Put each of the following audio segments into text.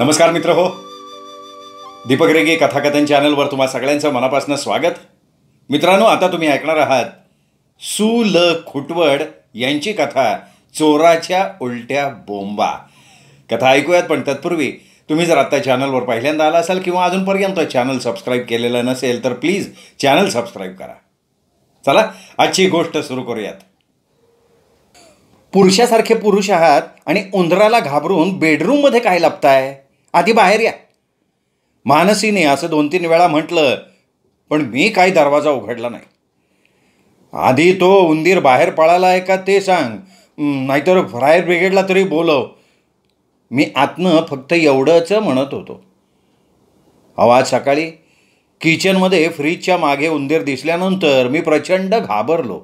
नमस्कार मित्र हो दीपक रेगे कथाकथन चॅनलवर तुम्हा सगळ्यांचं मनापासून स्वागत मित्रांनो आता तुम्ही ऐकणार आहात सु ल खुटवड यांची कथा चोराच्या उलट्या बोंबा कथा ऐकूयात पण तत्पूर्वी तुम्ही जर आता चॅनलवर पहिल्यांदा आला असाल किंवा अजूनपर्यंत चॅनल सबस्क्राईब केलेलं नसेल तर प्लीज चॅनल सबस्क्राईब करा चला आजची गोष्ट सुरू करूयात पुरुषासारखे पुरुष आहात आणि उंदराला घाबरून बेडरूममध्ये काय लपताय आधी बाहेर या मानसीने असं दोन तीन वेळा म्हटलं पण मी काय दरवाजा उघडला नाही आधी तो उंदीर बाहेर पळाला आहे का ते सांग नाहीतर फायर ब्रिगेडला तरी बोलव मी आतनं फक्त एवढंच म्हणत होतो आवाज सकाळी किचनमध्ये फ्रीजच्या मागे उंदीर दिसल्यानंतर मी प्रचंड घाबरलो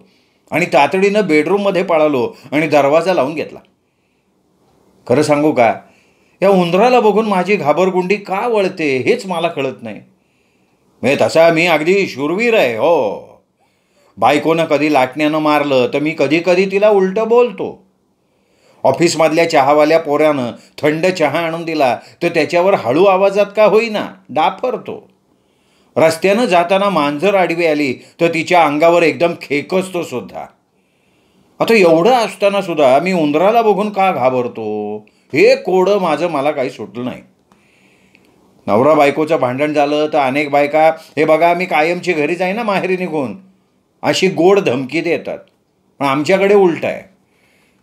आणि तातडीनं बेडरूममध्ये पळालो आणि दरवाजा लावून घेतला खरं सांगू का या उंदराला बघून माझी घाबरगुंडी का वळते हेच मला कळत नाही म्हणजे तसा मी अगदी शूरवीर आहे हो बायकोनं कधी लाटण्यानं मारलं तर मी कधी कधी तिला उलटं बोलतो ऑफिसमधल्या चहावाल्या पोऱ्यानं थंड चहा आणून दिला तर त्याच्यावर हळू आवाजात का होईना डाफरतो रस्त्यानं जाताना मांजर आडवी आली तर तिच्या अंगावर एकदम खेकसतो सुद्धा आता एवढं असताना सुद्धा मी उंदराला बघून का घाबरतो हे कोडं माझं मला काही सुटलं नाही नवरा बायकोचं भांडण झालं तर अनेक बायका हे बघा मी कायमची घरी जाईन ना माहेरी निघून अशी गोड धमकी देतात पण आमच्याकडे उलट आहे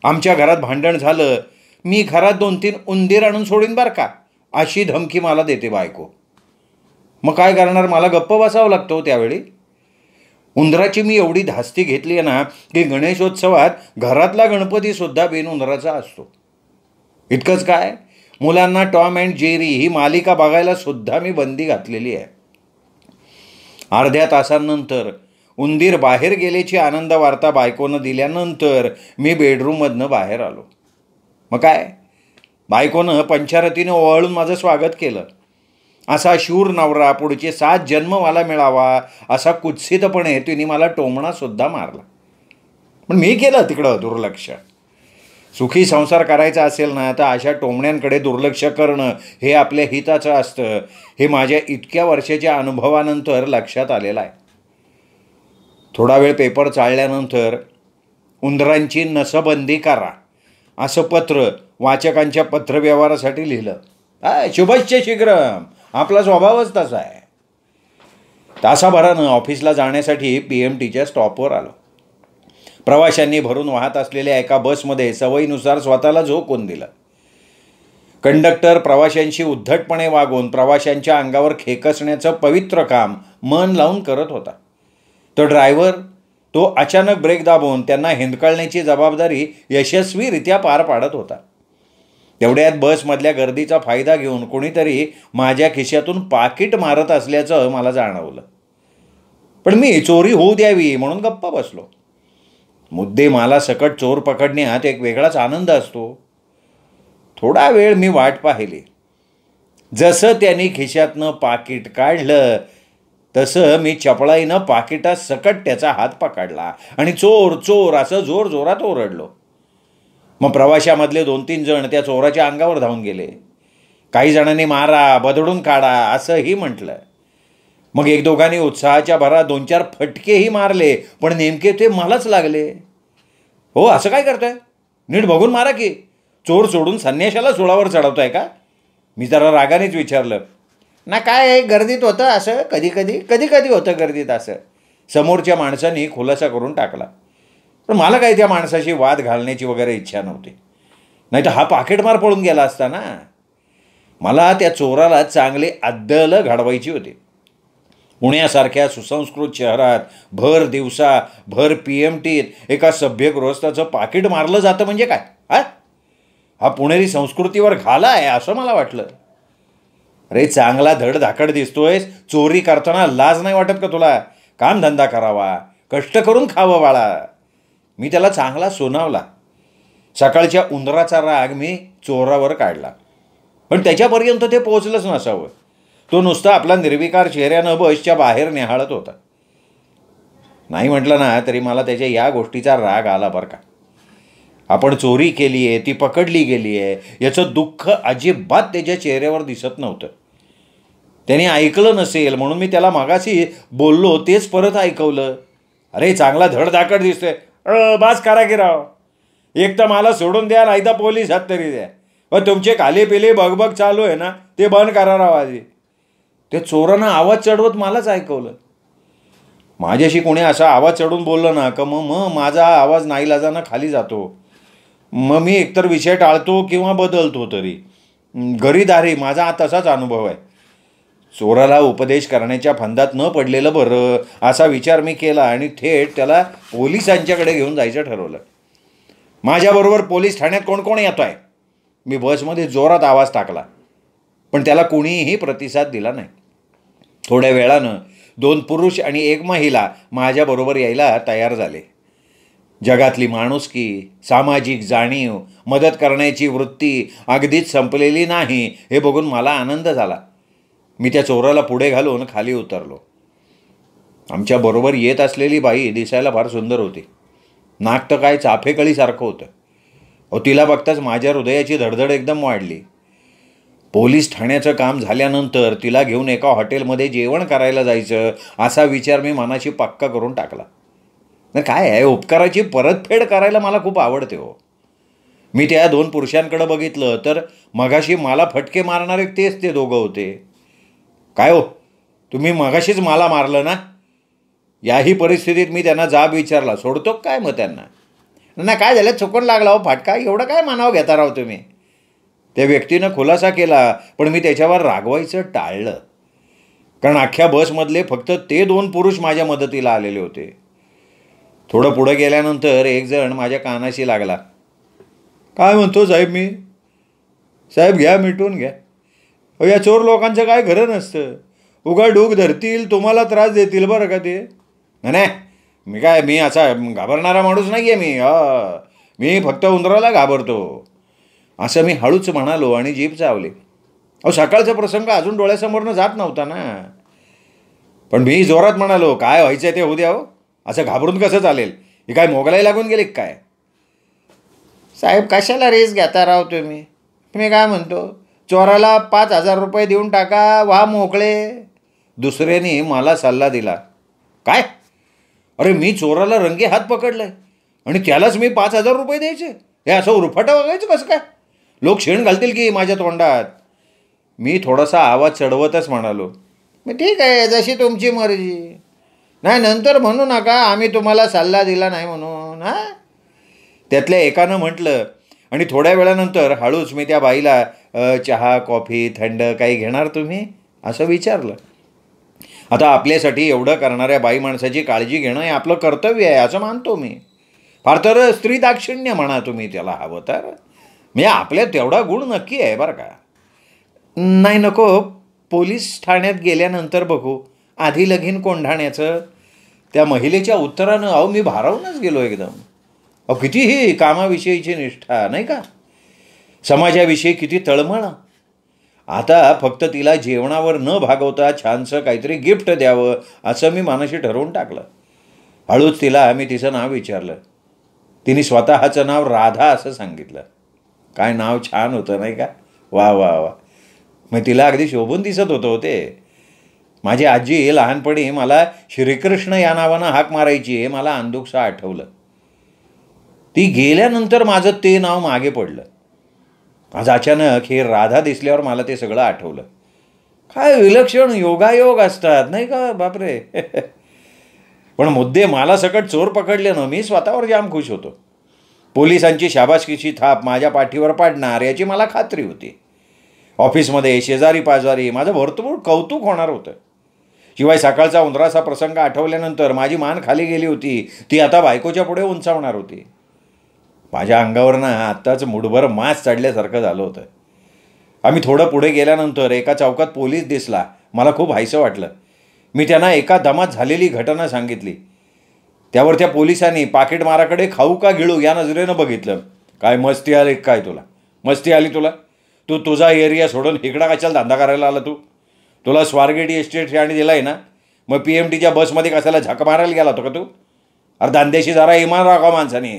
आमच्या घरात भांडण झालं मी घरात दोन तीन उंदीर आणून सोडीन बरं का अशी धमकी मला देते बायको मग काय करणार मला गप्प बसावं लागतो हो त्यावेळी उंदराची मी एवढी धास्ती घेतली आहे ना की गणेशोत्सवात घरातला गणपतीसुद्धा उंदराचा असतो इतकंच काय मुलांना टॉम अँड जेरी ही मालिका बघायला सुद्धा मी बंदी घातलेली आहे अर्ध्या तासांनंतर उंदीर बाहेर गेल्याची आनंद वार्ता बायकोनं दिल्यानंतर मी बेडरूममधनं बाहेर आलो मग काय बायकोनं पंचारतीने ओवाळून माझं स्वागत केलं असा शूर नवरा पुढचे सात जन्म मला मिळावा असा कुत्सितपणे तिने मला टोमणासुद्धा मारला पण मी केलं तिकडं दुर्लक्ष सुखी संसार करायचा असेल ना तर अशा टोमण्यांकडे दुर्लक्ष करणं हे आपल्या हिताचं असतं हे माझ्या इतक्या वर्षाच्या अनुभवानंतर लक्षात आलेलं आहे थोडा वेळ पेपर चालल्यानंतर उंदरांची नसबंदी करा असं पत्र वाचकांच्या पत्रव्यवहारासाठी लिहिलं आय शुभेच्छा शीघ्रम आपला स्वभावच तसा आहे तासाभरानं ऑफिसला जाण्यासाठी पी एम टीच्या स्टॉपवर आलो प्रवाशांनी भरून वाहत असलेल्या एका बसमध्ये सवयीनुसार स्वतःला झोकून दिलं कंडक्टर प्रवाशांशी उद्धटपणे वागून प्रवाशांच्या अंगावर खेकसण्याचं पवित्र काम मन लावून करत होता तो ड्रायव्हर तो अचानक ब्रेक दाबून त्यांना हिंदकळण्याची जबाबदारी यशस्वीरित्या पार पाडत होता तेवढ्यात बसमधल्या गर्दीचा फायदा घेऊन कोणीतरी माझ्या खिशातून पाकिट मारत असल्याचं मला जाणवलं पण मी चोरी होऊ द्यावी म्हणून गप्पा बसलो मुद्दे मला सकट चोर पकडण्यात एक वेगळाच आनंद असतो थोडा वेळ मी वाट पाहिली जसं त्यांनी खिशातनं पाकिट काढलं तसं मी चपळाईनं पाकिटात सकट त्याचा हात पकडला आणि चोर चोर असं जोर जोरात ओरडलो मग प्रवाशामधले दोन तीन जण त्या चोराच्या अंगावर धावून गेले काही जणांनी मारा बदडून काढा असंही म्हटलं मग एक दोघांनी उत्साहाच्या भरात दोन चार फटकेही मारले पण नेमके ते मलाच लागले हो असं काय करतोय नीट बघून मारा की चोर सोडून संन्याशाला सोळावर चढवतोय का मी जरा रागानेच विचारलं ना काय गर्दीत होतं असं कधी कधी कधी कधी होतं गर्दीत असं समोरच्या माणसांनी खुलासा करून टाकला पण मला काय त्या माणसाशी वाद घालण्याची वगैरे इच्छा नव्हती नाही तर हा पाकिटमार पळून गेला असता ना मला त्या चोराला चांगले अद्दल घडवायची होती पुण्यासारख्या सुसंस्कृत शहरात भर दिवसा भर पी एम टीत एका सभ्य गृहस्थाचं पाकिट मारलं जातं म्हणजे काय हा हा पुणेरी संस्कृतीवर घाला आहे असं मला वाटलं अरे चांगला धड धाकड दिसतोयस चोरी करताना लाज नाही वाटत का तुला कामधंदा करावा कष्ट करून खावं बाळा मी त्याला चांगला सोनावला सकाळच्या उंदराचा राग मी चोरावर काढला पण त्याच्यापर्यंत ते पोहोचलंच नसावं तो नुसता आपला निर्विकार चेहऱ्यानं बसच्या बाहेर निहाळत होता नाही म्हटलं ना तरी मला त्याच्या या गोष्टीचा राग आला बरं का आपण चोरी केली आहे ती पकडली गेली आहे याचं दुःख अजिबात त्याच्या चेहऱ्यावर दिसत नव्हतं त्याने ऐकलं नसेल म्हणून मी त्याला मागाशी बोललो तेच परत ऐकवलं अरे चांगला धडधाकड दिसतोय बास करा की राव एक तर मला सोडून द्या नाही तर पोलीस हात तरी द्या व तुमचे खाली पिले बगबग चालू आहे ना ते बंद करा राव आधी ते चोरांना आवाज चढवत मलाच ऐकवलं माझ्याशी कोणी असा आवाज चढून बोललं ना का मग मग माझा आवाज नाही लाजाना खाली जातो मग मी एकतर विषय टाळतो किंवा बदलतो तरी घरी दारी माझा तसाच अनुभव आहे चोराला उपदेश करण्याच्या फंदात न पडलेलं बरं असा विचार मी केला आणि थेट त्याला पोलिसांच्याकडे घेऊन जायचं ठरवलं माझ्याबरोबर पोलीस ठाण्यात कोण कोण येतो आहे मी बसमध्ये जोरात आवाज टाकला पण त्याला कुणीही प्रतिसाद दिला नाही थोड्या वेळानं दोन पुरुष आणि एक महिला माझ्याबरोबर यायला तयार झाले जगातली माणुसकी सामाजिक जाणीव मदत करण्याची वृत्ती अगदीच संपलेली नाही हे बघून मला आनंद झाला मी त्या चोराला पुढे घालून खाली उतरलो आमच्याबरोबर येत असलेली बाई दिसायला फार सुंदर होती नाक तर काय चाफेकळीसारखं होतं अहो तिला बघताच माझ्या हृदयाची धडधड एकदम वाढली पोलीस ठाण्याचं काम झाल्यानंतर तिला घेऊन एका हॉटेलमध्ये जेवण करायला जायचं असा विचार मी मनाशी पक्का करून टाकला तर काय आहे उपकाराची परतफेड करायला मला खूप आवडते हो मी त्या दोन पुरुषांकडं बघितलं तर मगाशी मला फटके मारणारे तेच ते दोघं होते काय हो तुम्ही मगाशीच मला मारलं ना याही परिस्थितीत मी त्यांना जाब विचारला सोडतो काय मग त्यांना नाही काय झालं चुकून लागला हो फाटका एवढं काय मानावं घेता राव तुम्ही त्या व्यक्तीनं खुलासा केला पण मी त्याच्यावर रागवायचं टाळलं कारण अख्ख्या बसमधले फक्त ते दोन पुरुष माझ्या मदतीला आलेले होते थोडं पुढं गेल्यानंतर एक जण माझ्या कानाशी लागला काय म्हणतो साहेब मी साहेब घ्या मिटून घ्या या चोर लोकांचं काय घरं नसतं उगा डूक धरतील तुम्हाला त्रास देतील बरं का ते नाही मी काय मी असा घाबरणारा माणूस नाही आहे मी हा मी फक्त उंदराला घाबरतो असं मी हळूच म्हणालो आणि जीप चावली अहो सकाळचा प्रसंग अजून डोळ्यासमोरनं जात नव्हता ना पण मी जोरात म्हणालो काय व्हायचं ते होऊ द्या हो असं घाबरून कसं चालेल हे काय मोगलाई लागून गेले काय साहेब कशाला रेस घेता राव तुम्ही मी काय म्हणतो चोराला पाच हजार रुपये देऊन टाका वा मोकळे दुसऱ्याने मला सल्ला दिला काय अरे मी चोराला रंगे हात पकडले आणि त्यालाच मी पाच हजार रुपये द्यायचे हे असं उरफाटा बघायचं कसं काय लोक शेण घालतील की माझ्या तोंडात मी थोडासा आवाज चढवतच म्हणालो मग ठीक आहे जशी तुमची मर्जी नाही नंतर म्हणू नका आम्ही तुम्हाला सल्ला दिला नाही म्हणून हां त्यातल्या एकानं म्हटलं आणि थोड्या वेळानंतर हळूच मी त्या बाईला चहा कॉफी थंड काही घेणार तुम्ही असं विचारलं आता आपल्यासाठी एवढं करणाऱ्या बाई माणसाची काळजी घेणं हे आपलं कर्तव्य आहे असं मानतो मी फार तर स्त्री दाक्षिण्य म्हणा तुम्ही त्याला हवं तर म्हणजे आपल्यात तेवढा गुण नक्की आहे बरं का नाही नको पोलीस ठाण्यात गेल्यानंतर बघू आधी लगीन कोंढाण्याचं त्या महिलेच्या उत्तरानं अहो मी भारावूनच गेलो एकदम अ कितीही कामाविषयीची निष्ठा नाही का समाजाविषयी किती तळमळ आता फक्त तिला जेवणावर न भागवता छानसं काहीतरी गिफ्ट द्यावं असं मी मानशी ठरवून टाकलं हळूच तिला मी तिचं नाव विचारलं तिने स्वतःचं नाव राधा असं सांगितलं काय नाव छान होतं नाही का वा वा वा मग तिला अगदी शोभून दिसत होतं होते माझी आजी लहानपणी मला श्रीकृष्ण या नावानं हाक मारायची हे मला अंदुकसा आठवलं ती गेल्यानंतर माझं ते नाव मागे पडलं आज अचानक हे राधा दिसल्यावर मला ते सगळं आठवलं काय विलक्षण योगायोग असतात नाही का बापरे पण मुद्दे मला सकट चोर पकडले ना मी स्वतःवर जाम खुश होतो पोलिसांची शाबासकीची थाप माझ्या पाठीवर पाडणार याची मला खात्री होती ऑफिसमध्ये शेजारी पाजारी माझं भरपूर कौतुक होणार होतं शिवाय सकाळचा उंदराचा प्रसंग आठवल्यानंतर माझी मान खाली गेली होती ती आता बायकोच्या पुढे उंचावणार होती माझ्या अंगावर ना आत्ताच मुठभर मास चढल्यासारखं झालं होतं आम्ही थोडं पुढे गेल्यानंतर एका चौकात पोलीस दिसला मला खूप हायसं वाटलं मी त्यांना एका दमात झालेली घटना सांगितली त्यावर त्या पोलिसांनी पाकिटमाराकडे खाऊ का गिळू या नजरेनं बघितलं काय मस्ती आली काय तुला मस्ती आली तुला तू तु, तुझा एरिया सोडून इकडा कशाला धंदा करायला आला तू तुला स्वारगेटी एस्टेट आणि दिला आहे ना मग पी एम टीच्या बसमध्ये कशाला झक मारायला गेला होता का तू अरे दांद्याशी जरा इमान राखा माणसाने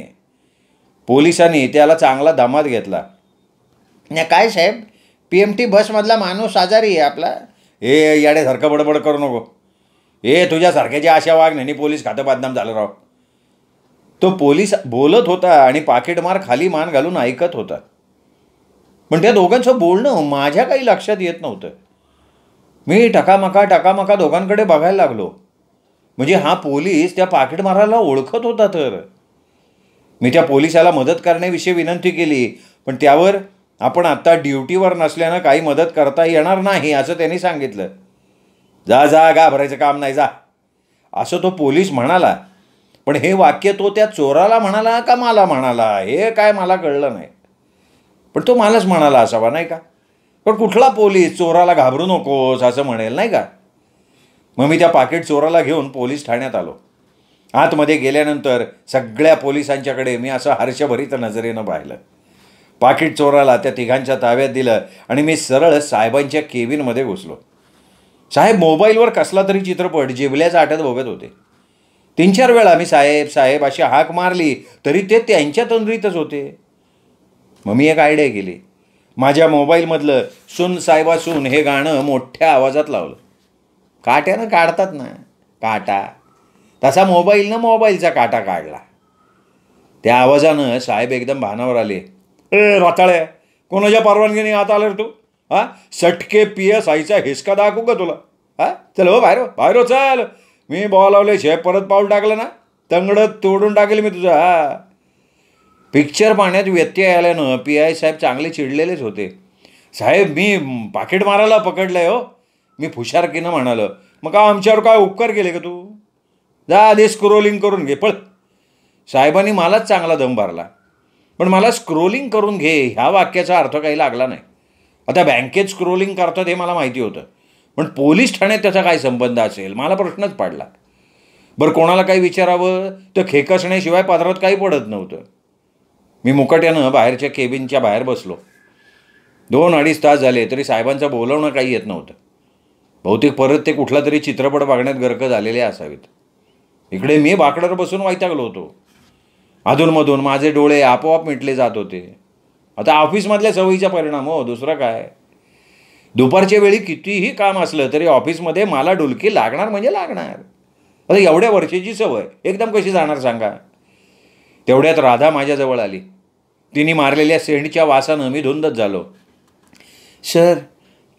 पोलिसांनी त्याला चांगला दमात घेतला नाही काय साहेब पी एम टी बसमधला माणूस आजारी आहे आपला ए याडे सारखं बडबड करू नको ए आशा अशा वागण्याने पोलीस खातं बदनाम झालं राव तो पोलीस बोलत होता आणि पाकिटमार खाली मान घालून ऐकत होता पण त्या दोघांचं बोलणं माझ्या काही लक्षात येत नव्हतं मी टकामका टकामका दोघांकडे बघायला लागलो म्हणजे हा पोलीस त्या पाकिटमाराला ओळखत होता तर मी त्या पोलिसाला मदत करण्याविषयी विनंती केली पण त्यावर आपण आत्ता ड्युटीवर नसल्यानं काही मदत करता येणार नाही असं त्यांनी सांगितलं जा जा घाबरायचं काम नाही जा असं तो पोलीस म्हणाला पण हे वाक्य तो त्या चोराला म्हणाला का मला म्हणाला हे काय मला कळलं नाही पण तो मलाच म्हणाला असावा नाही का पण कुठला पोलीस चोराला घाबरू नकोस असं म्हणेल नाही का मग मी त्या पाकिट चोराला घेऊन पोलीस ठाण्यात आलो आतमध्ये गेल्यानंतर सगळ्या पोलिसांच्याकडे मी असं हर्षभरीत नजरेनं पाहिलं पाकिट चोराला त्या तिघांच्या ताब्यात दिलं आणि मी सरळ साहेबांच्या केबिनमध्ये घुसलो साहेब मोबाईलवर कसला तरी चित्रपट जिवल्याचा आटत बघत होते तीन चार वेळा मी साहेब साहेब अशी हाक मारली तरी ते त्यांच्या तंद्रीतच होते मग मी एक आयडिया केली माझ्या मोबाईलमधलं सुन साहेबा सुन हे गाणं मोठ्या आवाजात लावलं काट्यानं काढतात ना काटा तसा मोबाईलनं मोबाईलचा काटा काढला त्या आवाजानं साहेब एकदम भानावर आले ए राताळ्या कोणाच्या परवानगीने आता आलं तू हां सटके पिय साईचा हिसका दाखवू का तुला हां चल हो बाहेर हो. बाहेर हो, चल मी बॉल लावले शेब परत पाऊल टाकलं ना तंगड तोडून टाकेल मी तुझा हा पिक्चर पाहण्यात व्यत्यय आल्यानं पी आय साहेब चांगले चिडलेलेच होते साहेब मी पाकिट मारायला पकडलं हो मी फुशारकीनं म्हणालं मग का आमच्यावर काय उपकार केले का तू जा आधी स्क्रोलिंग करून घे पळ साहेबांनी मलाच चांगला दम भरला पण मला स्क्रोलिंग करून घे ह्या वाक्याचा अर्थ काही लागला नाही आता बँकेत स्क्रोलिंग करतात हे मला माहिती होतं पण पोलीस ठाण्यात त्याचा काय संबंध असेल मला प्रश्नच पाडला बरं कोणाला काही विचारावं तर खेकसण्याशिवाय पदरात काही पडत नव्हतं मी मुकाट्यानं बाहेरच्या केबिनच्या बाहेर बसलो दोन अडीच तास झाले तरी साहेबांचं बोलवणं काही येत नव्हतं बहुतेक परत ते कुठला तरी चित्रपट बघण्यात गर्क झालेले असावेत इकडे मी बाकड्यावर बसून वैतागलो होतो अधूनमधून माझे डोळे आपोआप मिटले जात होते आता ऑफिसमधल्या सवयीचा परिणाम हो दुसरा काय दुपारच्या वेळी कितीही काम असलं तरी ऑफिसमध्ये मला डुलकी लागणार म्हणजे लागणार आता एवढ्या वर्षाची सवय एकदम कशी जाणार सांगा तेवढ्यात राधा माझ्याजवळ आली तिने मारलेल्या सेंडच्या वासानं मी धुंदत झालो सर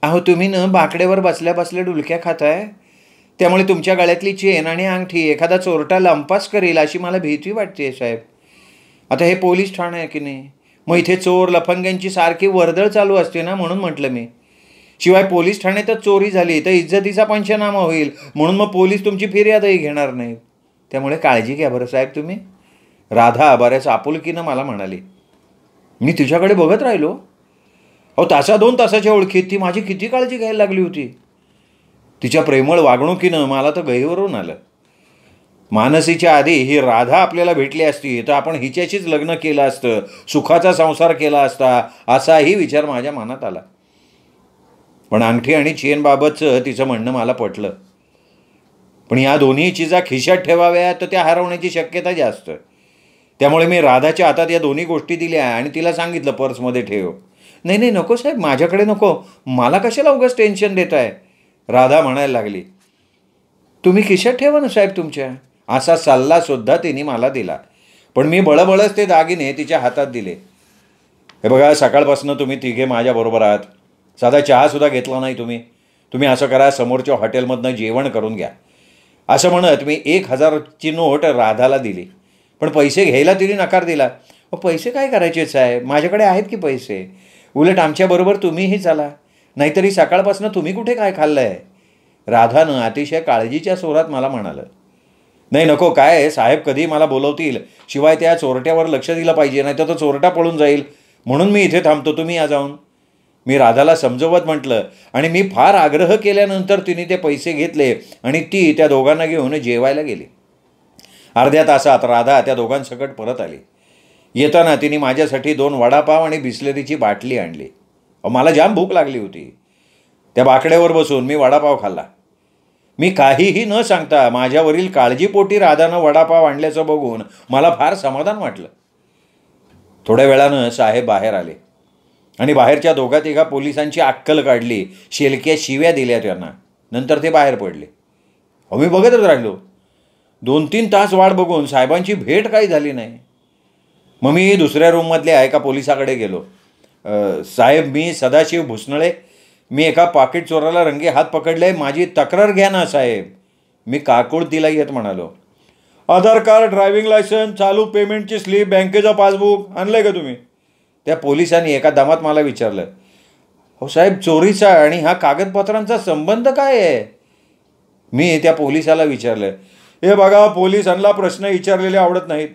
अहो तुम्ही ना बाकड्यावर बसल्या बसल्या डुलक्या खाताय त्यामुळे तुमच्या गळ्यातली चेन आणि अंगठी एखादा चोरटा लंपास करेल अशी मला भीती वाटते साहेब आता हे पोलीस ठाणं आहे की नाही मग इथे चोर लफंग्यांची सारखी वर्दळ चालू असते ना म्हणून म्हटलं मी शिवाय पोलीस ठाणे तर चोरी झाली तर इज्जतीचा पंचनामा होईल म्हणून मग पोलीस तुमची फिर्यादही घेणार नाही त्यामुळे काळजी घ्या बरं साहेब तुम्ही राधा बऱ्याच आपुलकीनं मला म्हणाली मी तुझ्याकडे बघत राहिलो अहो तासा दोन तासाच्या ओळखीत ती माझी किती काळजी घ्यायला लागली होती तिच्या प्रेमळ वागणुकीनं मला तर गहिवरून आलं मानसीच्या आधी ही राधा आपल्याला भेटली असती तर आपण हिच्याशीच लग्न केलं असतं सुखाचा संसार केला असता असाही विचार माझ्या मनात आला पण अंगठी आणि चेनबाबतचं तिचं म्हणणं मला पटलं पण या दोन्ही चिजा खिशात ठेवाव्या तर त्या हरवण्याची शक्यता जास्त त्यामुळे मी राधाच्या हातात या दोन्ही गोष्टी दिल्या आणि तिला सांगितलं पर्समध्ये ठेव नाही नाही नको साहेब माझ्याकडे नको मला कशाला उगाच टेन्शन देत आहे राधा म्हणायला लागली तुम्ही खिशात ठेवा ना साहेब तुमच्या असा सल्लासुद्धा तिने मला दिला पण मी बळबळच ते दागिने तिच्या हातात दिले हे बघा सकाळपासून तुम्ही तिघे माझ्याबरोबर आहात साधा चहासुद्धा घेतला नाही तुम्ही तुम्ही असं करा समोरच्या हॉटेलमधनं जेवण करून घ्या असं म्हणत मी एक हजारची नोट राधाला दिली पण पैसे घ्यायला तिने नकार दिला पैसे काय करायचे साहेब माझ्याकडे आहेत की पैसे उलट आमच्याबरोबर तुम्हीही चला नाहीतरी सकाळपासून तुम्ही कुठे काय खाल्लं आहे राधानं अतिशय काळजीच्या स्वरात मला म्हणालं नाही नको काय साहेब कधी मला बोलवतील शिवाय त्या चोरट्यावर लक्ष दिलं पाहिजे नाही तर तो चोरटा पळून जाईल म्हणून मी इथे थांबतो तुम्ही या जाऊन मी राधाला समजवत म्हटलं आणि मी फार आग्रह केल्यानंतर तिने ते पैसे घेतले आणि ती त्या दोघांना घेऊन जेवायला गेली अर्ध्या तासात राधा त्या दोघांसकट परत आली येताना तिने माझ्यासाठी दोन वडापाव आणि बिस्लेरीची बाटली आणली मला जाम भूक लागली होती त्या बाकड्यावर बसून मी वडापाव खाल्ला मी काहीही न सांगता माझ्यावरील काळजीपोटी राधानं वडापाव आणल्याचं बघून मला फार समाधान वाटलं थोड्या वेळानं साहेब बाहेर आले आणि बाहेरच्या दोघा तिघा पोलिसांची अक्कल काढली शेलक्या शिव्या दिल्या त्यांना नंतर ते बाहेर पडले मी बघतच राहिलो दोन तीन तास वाट बघून साहेबांची भेट काही झाली नाही मग मी दुसऱ्या रूममधल्या एका पोलिसाकडे गेलो साहेब मी सदाशिव भुसनळे मी एका पाकिट चोराला रंगे हात पकडले माझी तक्रार घ्या ना साहेब मी तिला येत म्हणालो आधार कार्ड ड्रायव्हिंग लायसन्स चालू पेमेंटची स्लीप बँकेचा पासबुक आणलं का तुम्ही त्या पोलिसांनी एका दमात मला विचारलं हो साहेब चोरीचा आणि हा कागदपत्रांचा संबंध काय आहे मी त्या पोलिसाला विचारलं हे बघा पोलिसांना प्रश्न विचारलेले आवडत नाहीत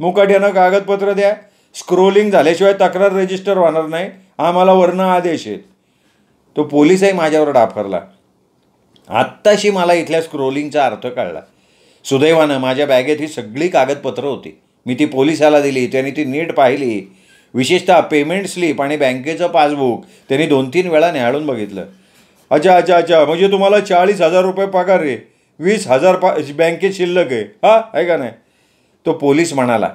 मुकाट्यानं कागदपत्र द्या स्क्रोलिंग झाल्याशिवाय तक्रार रजिस्टर होणार नाही आम्हाला वर्ण आदेश आहेत तो पोलिसही माझ्यावर डाफरला आत्ताशी मला इथल्या स्क्रोलिंगचा अर्थ कळला सुदैवानं माझ्या बॅगेत ही सगळी कागदपत्रं होती मी ती पोलिसाला दिली त्यांनी ती नीट पाहिली विशेषतः पेमेंट स्लिप आणि बँकेचं पासबुक त्यांनी दोन तीन वेळा न्याळून बघितलं अच्छा अच्छा अच्छा म्हणजे तुम्हाला चाळीस हजार रुपये पगार रे वीस हजार पा बँकेत शिल्लक आहे हा आहे का नाही तो पोलीस म्हणाला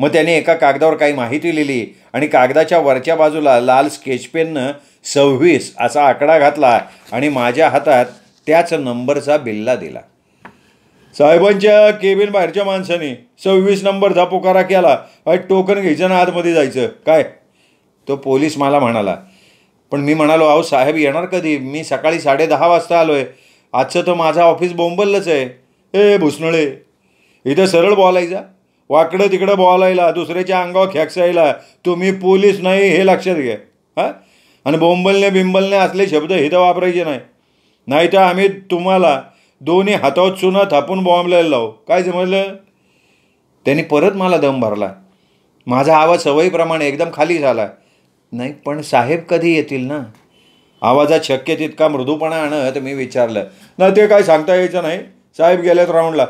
मग त्याने एका कागदावर काही माहिती लिहिली आणि कागदाच्या वरच्या बाजूला लाल स्केच पेननं सव्वीस असा आकडा घातला आणि माझ्या हातात त्याच नंबरचा बिल्ला दिला साहेबांच्या केबिन बाहेरच्या माणसाने सव्वीस नंबरचा पुकारा केला टोकन घ्यायचं ना आतमध्ये जायचं काय तो पोलीस मला म्हणाला पण मी म्हणालो अहो साहेब येणार कधी मी सकाळी साडेदहा वाजता आलो आहे आजचं तर माझा ऑफिस बोंबललंच आहे ए भुसनळे इथं सरळ बोलायचा वाकडं तिकडं बोलायला दुसऱ्याच्या अंगावर खेकसायला तुम्ही पोलीस नाही हे लक्षात घ्या हां आणि बोंबलने बिंबलने असले शब्द हिथं वापरायचे नाही नाहीतर आम्ही तुम्हाला दोन्ही हातावर चुना थापून बॉम्बलायला लावू काय समजलं त्यांनी परत मला दम भरला माझा आवाज सवयीप्रमाणे एकदम खाली झाला नाही पण साहेब कधी येतील ना आवाजात शक्य तितका मृदूपणा आणत मी विचारलं ना ते काय सांगता यायचं नाही साहेब गेल्यात राऊंडला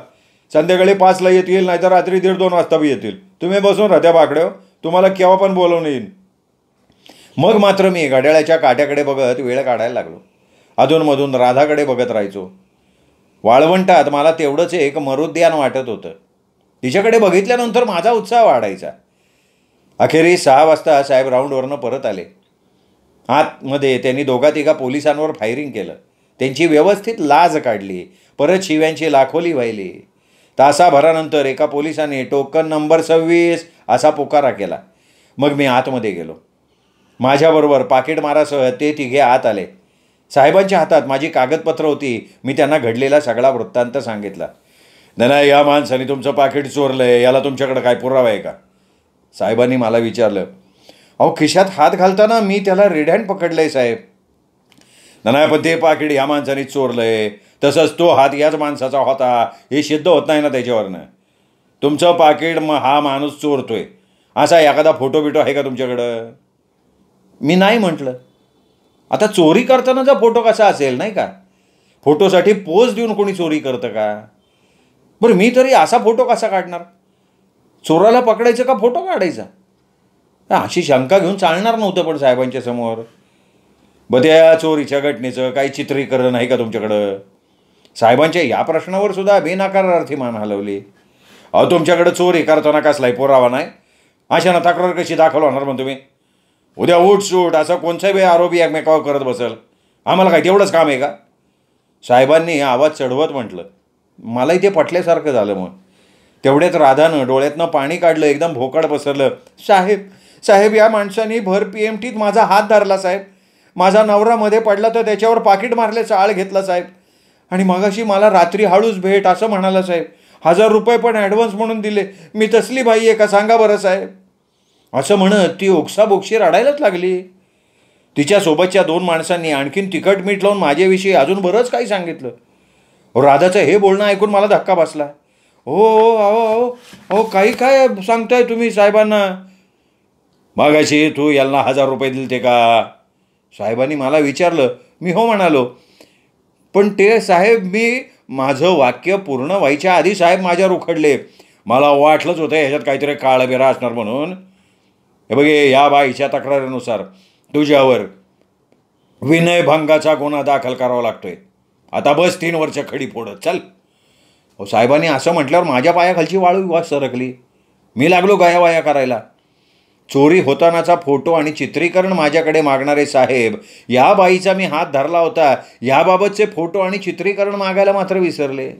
संध्याकाळी पाचला येतील नाहीतर रात्री दीड दोन वाजता बी येतील तुम्ही बसून राहत्या बाकड्यावर तुम्हाला केव्हा पण बोलवून येईल मग मात्र मी घड्याळ्याच्या काट्याकडे बघत वेळ काढायला लागलो अधूनमधून राधाकडे बघत राहायचो वाळवंटात मला तेवढंच एक मरुद्यान वाटत होतं तिच्याकडे बघितल्यानंतर माझा उत्साह वाढायचा अखेरी सहा वाजता साहेब राऊंडवरनं परत आले आतमध्ये त्यांनी दोघा तिघा पोलिसांवर फायरिंग केलं त्यांची व्यवस्थित लाज काढली परत शिव्यांची लाखोली व्हायली तासाभरानंतर एका पोलिसाने टोकन नंबर सव्वीस असा पुकारा केला मग मी आतमध्ये गेलो माझ्याबरोबर मारासह ते तिघे आत आले साहेबांच्या हातात माझी कागदपत्रं होती मी त्यांना घडलेला सगळा वृत्तांत सांगितला नाही या माणसाने तुमचं पाकिट चोरलं आहे याला तुमच्याकडं काय पुरावा आहे का साहेबांनी मला विचारलं अहो खिशात हात घालताना मी त्याला रेड हँड पकडलं आहे साहेब पण ते पाकीट ह्या माणसाने आहे तसंच तो हात याच माणसाचा होता हे सिद्ध होत नाही ना त्याच्यावरनं तुमचं पाकिट मग हा माणूस चोरतोय असा एखादा फोटो बिटो आहे का तुमच्याकडं मी नाही म्हटलं आता चोरी करतानाचा फोटो कसा असेल नाही का फोटोसाठी पोज देऊन कोणी चोरी करतं का बरं मी तरी असा फोटो कसा काढणार चोराला पकडायचं का फोटो काढायचा अशी शंका घेऊन चालणार नव्हतं पण साहेबांच्या समोर ब त्या चोरीच्या घटनेचं काही चित्रीकरण आहे का तुमच्याकडं साहेबांच्या या प्रश्नावर सुद्धा बेनाकारार्थी मान हलवली अहो तुमच्याकडं चोरी करताना कसलाही पुरावा नाही ना तक्रार कशी दाखवलं होणार मग तुम्ही उद्या सूट असा कोणचा वेळ आरोपी एकमेकावर करत बसल आम्हाला काय तेवढंच काम आहे का साहेबांनी आवाज चढवत म्हटलं मलाही ते पटल्यासारखं झालं मग तेवढ्यात राधानं डोळ्यातनं पाणी काढलं एकदम भोकाड पसरलं साहेब साहेब या माणसाने भर पी एम टीत माझा हात धरला साहेब माझा नवरा मध्ये पडला तर त्याच्यावर पाकिट मारल्याचा आळ घेतला साहेब आणि मगाशी मला रात्री हळूच भेट असं म्हणाला साहेब हजार रुपये पण ॲडव्हान्स म्हणून दिले मी तसली बाई आहे का सांगा बरं साहेब असं म्हणत ती ओक्साबोक्शी रडायलाच लागली तिच्यासोबतच्या दोन माणसांनी आणखीन तिखट मीठ लावून माझ्याविषयी अजून बरंच काही सांगितलं राधाचं हे बोलणं ऐकून मला धक्का बसला हो अहो अहो अहो काही काय सांगताय तुम्ही साहेबांना मागाशी तू यांना हजार रुपये दिलते का साहेबांनी मला विचारलं मी हो म्हणालो पण ते साहेब मी माझं वाक्य पूर्ण व्हायच्या आधी साहेब माझ्यावर उखडले मला वाटलंच होतं ह्याच्यात काहीतरी काळबेरा असणार म्हणून हे बघे या बाईच्या तक्रारीनुसार तुझ्यावर विनयभंगाचा गुन्हा दाखल करावा लागतोय आता बस तीन वर्ष खडी फोडत चल साहेबांनी असं म्हटल्यावर माझ्या पायाखालची वाळू सरकली मी लागलो गायावाया करायला चोरी होतानाचा फोटो आणि चित्रीकरण माझ्याकडे मागणारे साहेब या बाईचा मी हात धरला होता याबाबतचे फोटो आणि चित्रीकरण मागायला मात्र विसरले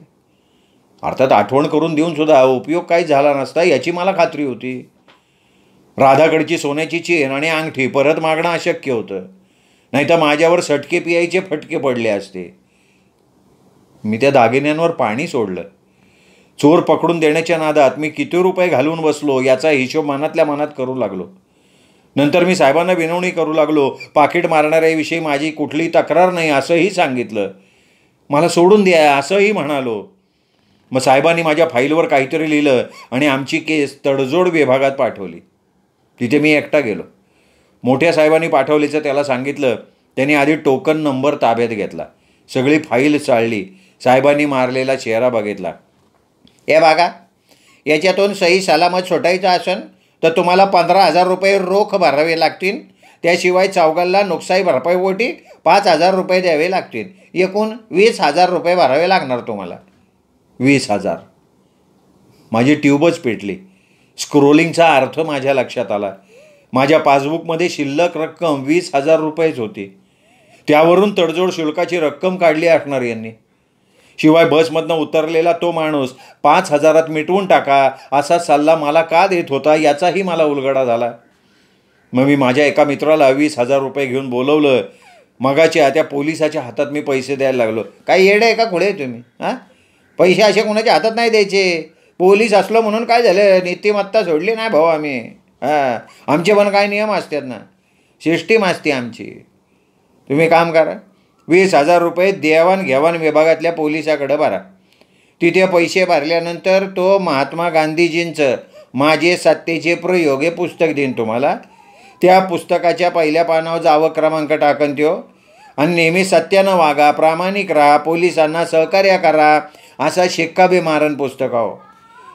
अर्थात आठवण करून देऊन सुद्धा उपयोग काही झाला नसता याची मला खात्री होती राधाकडची सोन्याची चेन आणि अंगठी परत मागणं अशक्य होतं नाहीतर माझ्यावर सटके पियायचे फटके पडले असते मी त्या दागिन्यांवर पाणी सोडलं चोर पकडून देण्याच्या नादात मी किती रुपये घालून बसलो याचा हिशोब मनातल्या मनात करू लागलो नंतर मी साहेबांना विनवणी करू लागलो पाकिट मारणाऱ्याविषयी माझी कुठली तक्रार नाही असंही सांगितलं मला सोडून द्या असंही म्हणालो मग साहेबांनी माझ्या फाईलवर काहीतरी लिहिलं आणि आमची केस तडजोड विभागात पाठवली तिथे मी एकटा गेलो मोठ्या साहेबांनी पाठवलीचं त्याला सांगितलं त्याने आधी टोकन नंबर ताब्यात घेतला सगळी फाईल चाळली साहेबांनी मारलेला चेहरा बघितला हे बघा याच्यातून सही सलामत सुटायचं असेल तर तुम्हाला पंधरा हजार रुपये रोख भरावे लागतील त्याशिवाय चौगलला नुकसाई भरपाईपोटी पाच हजार रुपये द्यावे लागतील एकूण वीस हजार रुपये भरावे लागणार तुम्हाला वीस हजार माझी ट्यूबच पेटली स्क्रोलिंगचा अर्थ माझ्या लक्षात आला माझ्या पासबुकमध्ये शिल्लक रक्कम वीस हजार रुपयेच होती त्यावरून तडजोड शुल्काची रक्कम काढली असणार यांनी शिवाय बसमधनं उतरलेला तो माणूस पाच हजारात मिटवून टाका असा सल्ला मला का देत होता याचाही मला उलगडा झाला मग मी माझ्या एका मित्राला वीस हजार रुपये घेऊन बोलवलं मगाच्या त्या पोलिसाच्या हातात मी पैसे द्यायला लागलो काय येडं आहे का खुळे तुम्ही हां पैसे असे कोणाच्या हातात नाही द्यायचे पोलीस असलो म्हणून काय झालं नीतिमत्ता सोडली नाही भाऊ आम्ही हां आमचे पण काय नियम असतात ना सिस्टीम असते आमची तुम्ही काम करा वीस हजार रुपये देवाणघेवाण विभागातल्या पोलिसाकडं भरा तिथे पैसे भरल्यानंतर तो महात्मा गांधीजींचं माझे सत्तेचे प्रयोग हे पुस्तक देईन तुम्हाला त्या पुस्तकाच्या पहिल्या पानावर जावं क्रमांक टाकन त्यो आणि नेहमी सत्यानं वागा प्रामाणिक राहा पोलिसांना सहकार्य करा असा शिक्का मारण पुस्तक आहो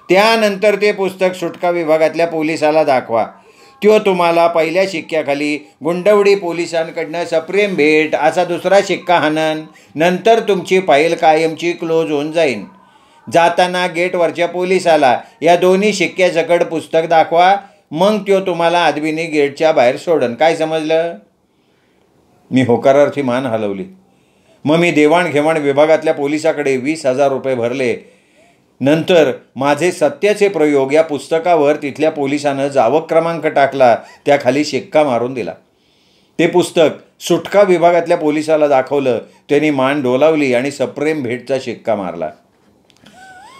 त्यानंतर ते पुस्तक सुटका विभागातल्या पोलिसाला दाखवा तो तुम्हाला पहिल्या शिक्क्याखाली गुंडवडी पोलिसांकडनं सप्रेम भेट असा दुसरा शिक्का हनन नंतर तुमची फाईल कायमची क्लोज होऊन जाईन जाताना गेटवरच्या पोलिसाला या दोन्ही शिक्क्याजकड पुस्तक दाखवा मग तो तुम्हाला आदमीने गेटच्या बाहेर सोडन काय समजलं मी होकारार्थी मान हलवली मग मी देवाणघेवाण विभागातल्या पोलिसाकडे वीस हजार रुपये भरले नंतर माझे सत्याचे प्रयोग या पुस्तकावर तिथल्या पोलिसानं जावक क्रमांक टाकला त्याखाली शिक्का मारून दिला ते पुस्तक सुटका विभागातल्या पोलिसाला दाखवलं त्यांनी मान डोलावली आणि सप्रेम भेटचा शिक्का मारला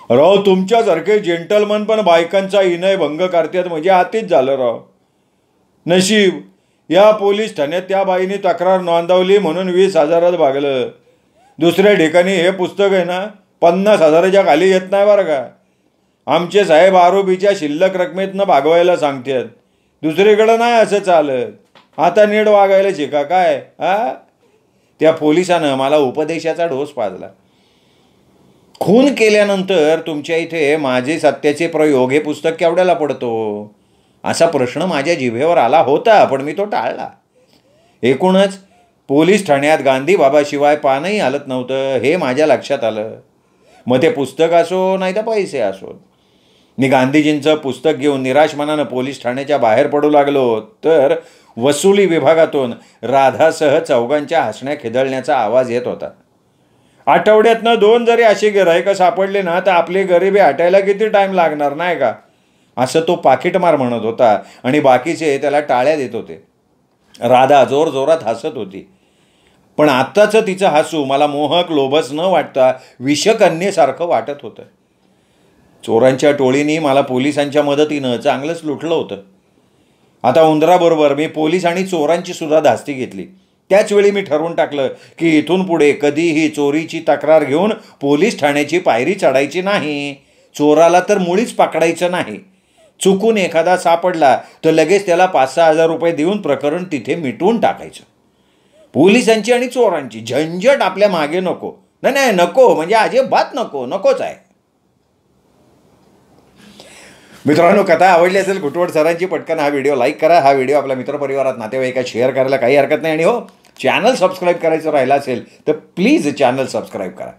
राव तुमच्यासारखे जेंटलमन पण बायकांचा इनय भंग करतात म्हणजे आतीच झालं राव नशीब या पोलीस ठाण्यात त्या बाईने तक्रार नोंदवली म्हणून वीस हजारात भागलं दुसऱ्या ठिकाणी हे पुस्तक आहे ना पन्नास हजाराच्या खाली येत नाही बरं का आमचे साहेब आरोपीच्या शिल्लक रकमेतनं भागवायला सांगतात दुसरीकडं नाही असं चालत आता नीट वागायला शिका काय हा त्या पोलिसानं मला उपदेशाचा ढोस पाजला खून केल्यानंतर तुमच्या इथे माझे सत्याचे प्रयोग हे पुस्तक केवढ्याला पडतो असा प्रश्न माझ्या जिभेवर आला होता पण मी तो टाळला एकूणच पोलीस ठाण्यात गांधी बाबाशिवाय पानही हलत नव्हतं हे माझ्या लक्षात आलं मग ते पुस्तक असो नाही तर पैसे असो मी गांधीजींचं पुस्तक घेऊन निराश मनानं पोलीस ठाण्याच्या बाहेर पडू लागलो तर वसुली विभागातून राधासह चौघांच्या हसण्या खिदळण्याचा आवाज येत होता आठवड्यातनं दोन जरी अशी गिरायकं सापडली ना तर आपली गरिबी हटायला किती टाईम लागणार नाही का असं तो पाकिटमार म्हणत होता आणि बाकीचे त्याला टाळ्या देत होते राधा जोरजोरात हसत होती पण आत्ताचं तिचं हसू मला मोहक लोभस न वाटता विषकन्येसारखं वाटत होतं चोरांच्या टोळीने मला पोलिसांच्या मदतीनं चांगलंच लुटलं होतं आता उंदराबरोबर मी पोलीस आणि चोरांची सुद्धा धास्ती घेतली त्याचवेळी मी ठरवून टाकलं की इथून पुढे कधीही चोरीची तक्रार घेऊन पोलीस ठाण्याची पायरी चढायची नाही चोराला तर मुळीच पकडायचं नाही चुकून एखादा सापडला तर लगेच त्याला पाच सहा हजार रुपये देऊन प्रकरण तिथे मिटवून टाकायचं पोलिसांची आणि चोरांची झंझट आपल्या मागे नको नाही नाही नको म्हणजे अजिबात नको नकोच आहे मित्रांनो कथा आवडली असेल घुटवड सरांची पटकन हा व्हिडिओ लाईक करा हा व्हिडिओ आपल्या मित्रपरिवारात नातेवाईकात शेअर करायला काही हरकत नाही आणि हो चॅनल सबस्क्राईब करायचं राहिला असेल तर प्लीज चॅनल सबस्क्राईब करा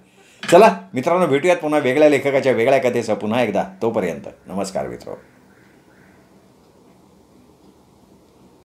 चला मित्रांनो भेटूयात पुन्हा वेगळ्या लेखकाच्या वेगळ्या कथेचं पुन्हा एकदा तोपर्यंत नमस्कार मित्रो